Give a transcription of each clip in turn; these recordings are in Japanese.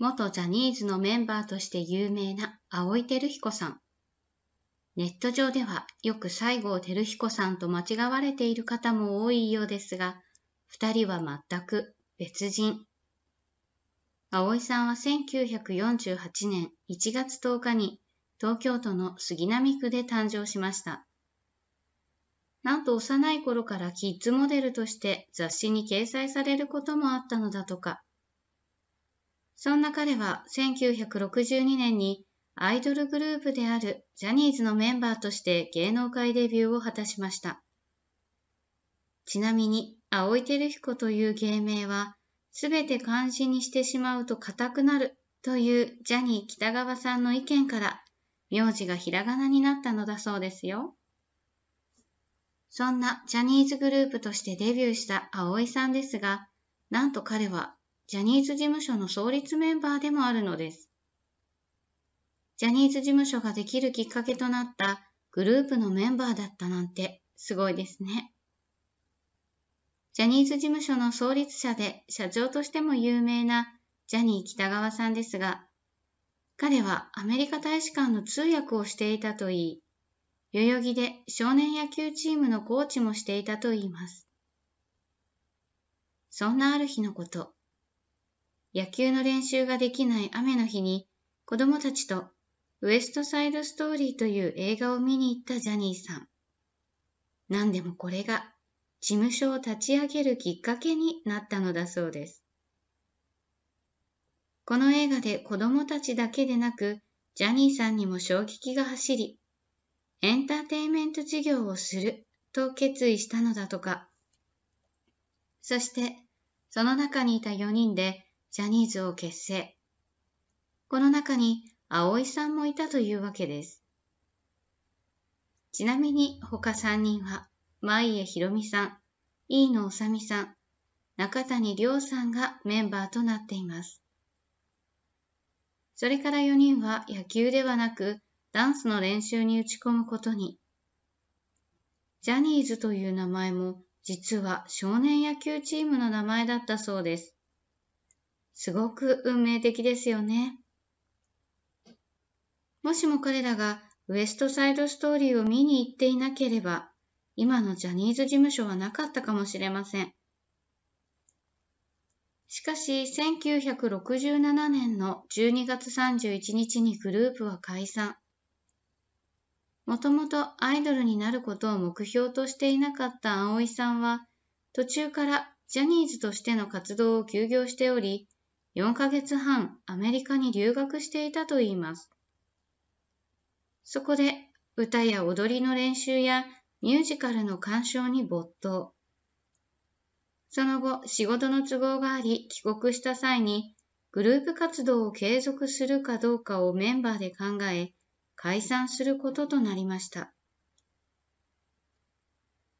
元ジャニーズのメンバーとして有名な青井照彦さん。ネット上ではよく西郷照彦さんと間違われている方も多いようですが、二人は全く別人。青井さんは1948年1月10日に東京都の杉並区で誕生しました。なんと幼い頃からキッズモデルとして雑誌に掲載されることもあったのだとか。そんな彼は1962年にアイドルグループであるジャニーズのメンバーとして芸能界デビューを果たしました。ちなみに、青井照彦という芸名は、すべて漢字にしてしまうと硬くなるというジャニー北川さんの意見から、名字がひらがなになったのだそうですよ。そんなジャニーズグループとしてデビューした青井さんですが、なんと彼はジャニーズ事務所の創立メンバーでもあるのです。ジャニーズ事務所ができるきっかけとなったグループのメンバーだったなんてすごいですね。ジャニーズ事務所の創立者で社長としても有名なジャニー北川さんですが、彼はアメリカ大使館の通訳をしていたといい、代々木で少年野球チームのコーチもしていたといいます。そんなある日のこと、野球の練習ができない雨の日に子供たちとウエストサイドストーリーという映画を見に行ったジャニーさん。何でもこれが事務所を立ち上げるきっかけになったのだそうです。この映画で子供たちだけでなくジャニーさんにも衝撃が走り、エンターテインメント事業をすると決意したのだとか。そして、その中にいた4人でジャニーズを結成。この中に葵さんもいたというわけです。ちなみに他3人は、前江ひろみさん、飯野さみさん、中谷亮さんがメンバーとなっています。それから4人は野球ではなく、ダンスの練習に打ち込むことに。ジャニーズという名前も実は少年野球チームの名前だったそうです。すごく運命的ですよね。もしも彼らがウエストサイドストーリーを見に行っていなければ、今のジャニーズ事務所はなかったかもしれません。しかし、1967年の12月31日にグループは解散。もともとアイドルになることを目標としていなかった葵さんは、途中からジャニーズとしての活動を休業しており、4ヶ月半アメリカに留学していたといいます。そこで歌や踊りの練習やミュージカルの鑑賞に没頭。その後、仕事の都合があり帰国した際に、グループ活動を継続するかどうかをメンバーで考え、解散することとなりました。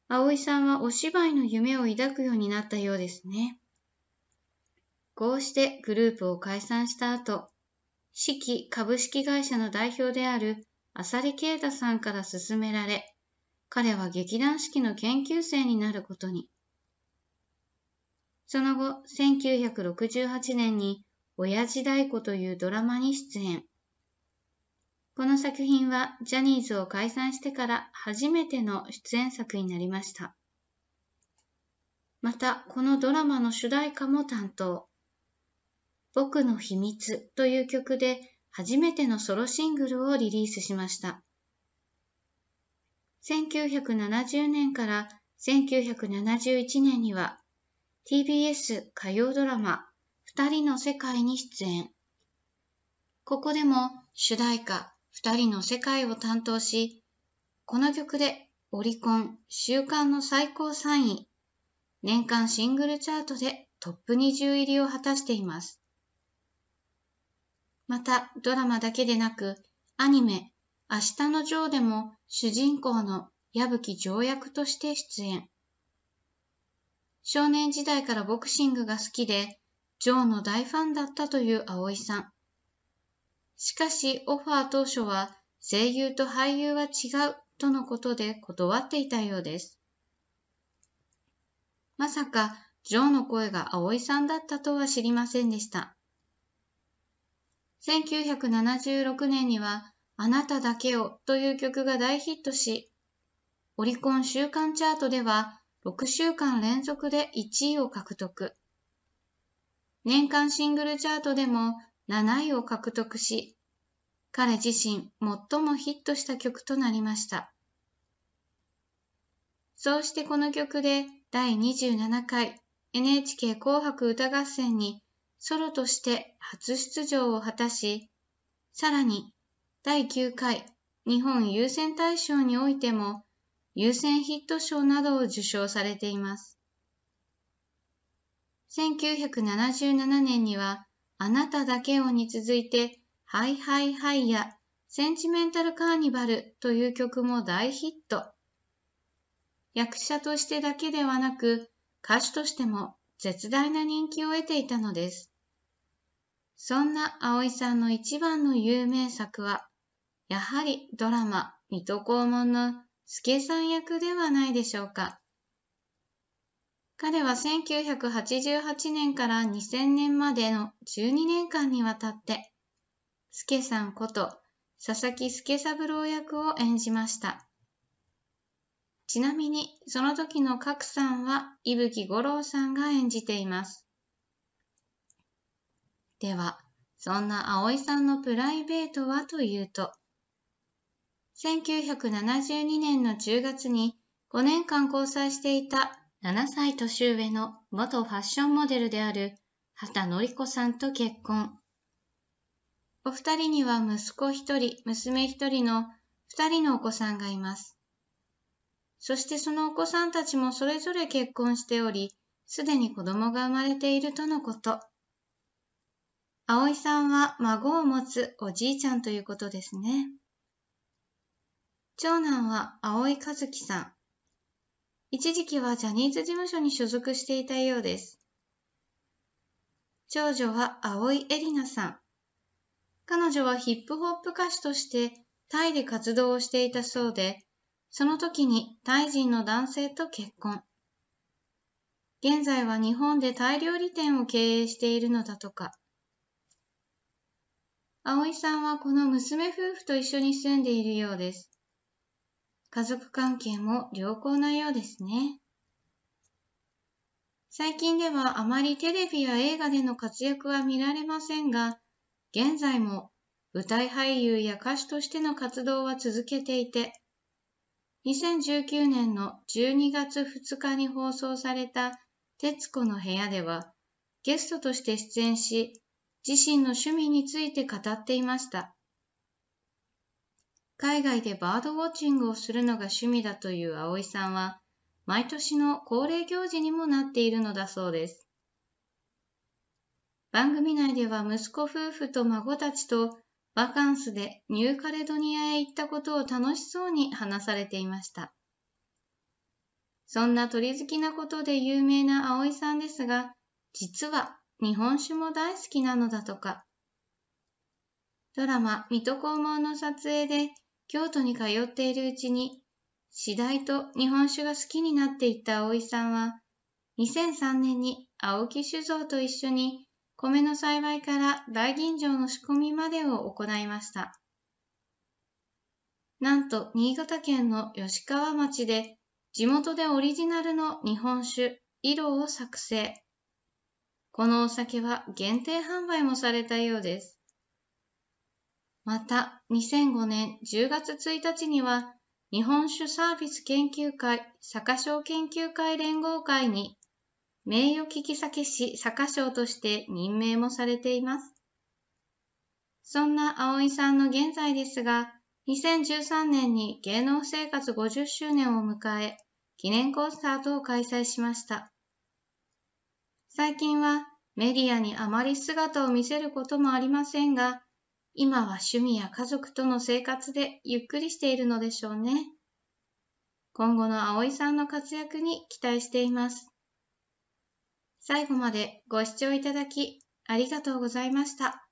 葵さんはお芝居の夢を抱くようになったようですね。こうしてグループを解散した後、四季株式会社の代表である浅利ー太さんから勧められ、彼は劇団四季の研究生になることに。その後、1968年に親父太鼓というドラマに出演。この作品はジャニーズを解散してから初めての出演作になりました。また、このドラマの主題歌も担当。僕の秘密という曲で初めてのソロシングルをリリースしました。1970年から1971年には TBS 歌謡ドラマ二人の世界に出演。ここでも主題歌二人の世界を担当し、この曲でオリコン週間の最高3位、年間シングルチャートでトップ20入りを果たしています。またドラマだけでなく、アニメ、明日のジョーでも主人公の矢吹条役として出演。少年時代からボクシングが好きで、ジョーの大ファンだったという葵さん。しかしオファー当初は声優と俳優は違うとのことで断っていたようです。まさかジョーの声が葵さんだったとは知りませんでした。1976年にはあなただけをという曲が大ヒットし、オリコン週間チャートでは6週間連続で1位を獲得。年間シングルチャートでも7位を獲得し、彼自身最もヒットした曲となりました。そうしてこの曲で第27回 NHK 紅白歌合戦にソロとして初出場を果たし、さらに第9回日本優先大賞においても優先ヒット賞などを受賞されています。1977年にはあなただけをに続いてハイハイハイやセンチメンタルカーニバルという曲も大ヒット。役者としてだけではなく歌手としても絶大な人気を得ていたのです。そんな葵さんの一番の有名作は、やはりドラマ、水戸黄門の助さん役ではないでしょうか。彼は1988年から2000年までの12年間にわたって、助さんこと佐々木助三郎役を演じました。ちなみに、その時の賀来さんは、伊吹五郎さんが演じています。では、そんな葵さんのプライベートはというと、1972年の10月に5年間交際していた7歳年上の元ファッションモデルである畑り子さんと結婚。お二人には息子一人、娘一人の二人のお子さんがいます。そしてそのお子さんたちもそれぞれ結婚しており、すでに子供が生まれているとのこと。葵さんは孫を持つおじいちゃんということですね。長男は葵和樹さん。一時期はジャニーズ事務所に所属していたようです。長女は葵エリナさん。彼女はヒップホップ歌手としてタイで活動をしていたそうで、その時にタイ人の男性と結婚。現在は日本でタイ料理店を経営しているのだとか。葵さんはこの娘夫婦と一緒に住んでいるようです。家族関係も良好なようですね。最近ではあまりテレビや映画での活躍は見られませんが、現在も舞台俳優や歌手としての活動は続けていて、2019年の12月2日に放送された徹子の部屋ではゲストとして出演し自身の趣味について語っていました海外でバードウォッチングをするのが趣味だという葵さんは毎年の恒例行事にもなっているのだそうです番組内では息子夫婦と孫たちとバカンスでニューカレドニアへ行ったことを楽しそうに話されていました。そんな鳥好きなことで有名な葵さんですが、実は日本酒も大好きなのだとか。ドラマ「水戸黄門」の撮影で京都に通っているうちに次第と日本酒が好きになっていった葵さんは2003年に青木酒造と一緒に米の栽培から大吟醸の仕込みまでを行いました。なんと新潟県の吉川町で地元でオリジナルの日本酒、色を作成。このお酒は限定販売もされたようです。また、2005年10月1日には、日本酒サービス研究会、坂賞研究会連合会に名誉聞き先師坂賞として任命もされています。そんな葵さんの現在ですが、2013年に芸能生活50周年を迎え、記念コンサートを開催しました。最近はメディアにあまり姿を見せることもありませんが、今は趣味や家族との生活でゆっくりしているのでしょうね。今後の葵さんの活躍に期待しています。最後までご視聴いただきありがとうございました。